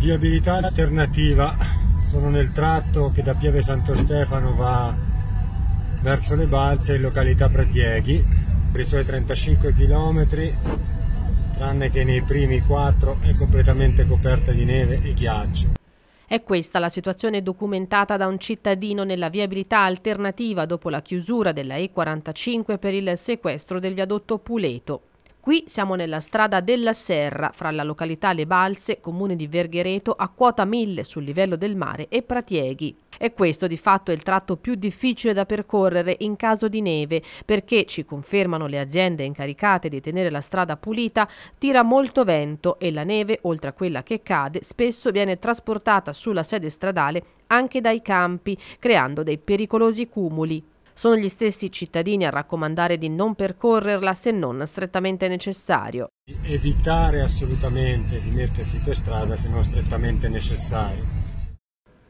viabilità alternativa sono nel tratto che da Pieve Santo Stefano va verso le balze in località Pratieghi per i suoi 35 km tranne che nei primi 4 è completamente coperta di neve e ghiaccio è questa la situazione documentata da un cittadino nella viabilità alternativa dopo la chiusura della E45 per il sequestro del viadotto Puleto. Qui siamo nella strada della Serra, fra la località Le Balze, comune di Verghereto, a quota 1000 sul livello del mare, e Pratieghi. E questo di fatto è il tratto più difficile da percorrere in caso di neve, perché, ci confermano le aziende incaricate di tenere la strada pulita, tira molto vento e la neve, oltre a quella che cade, spesso viene trasportata sulla sede stradale anche dai campi, creando dei pericolosi cumuli. Sono gli stessi cittadini a raccomandare di non percorrerla se non strettamente necessario. Evitare assolutamente di mettersi per strada se non strettamente necessario.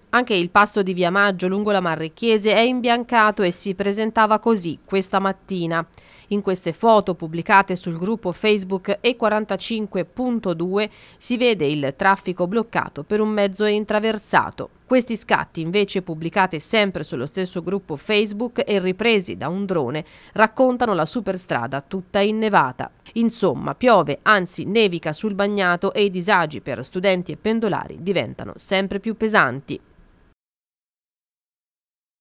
Anche il passo di Via Maggio lungo la Marrecchiese è imbiancato e si presentava così questa mattina. In queste foto pubblicate sul gruppo Facebook E45.2 si vede il traffico bloccato per un mezzo intraversato. Questi scatti, invece pubblicati sempre sullo stesso gruppo Facebook e ripresi da un drone, raccontano la superstrada tutta innevata. Insomma, piove, anzi nevica sul bagnato e i disagi per studenti e pendolari diventano sempre più pesanti.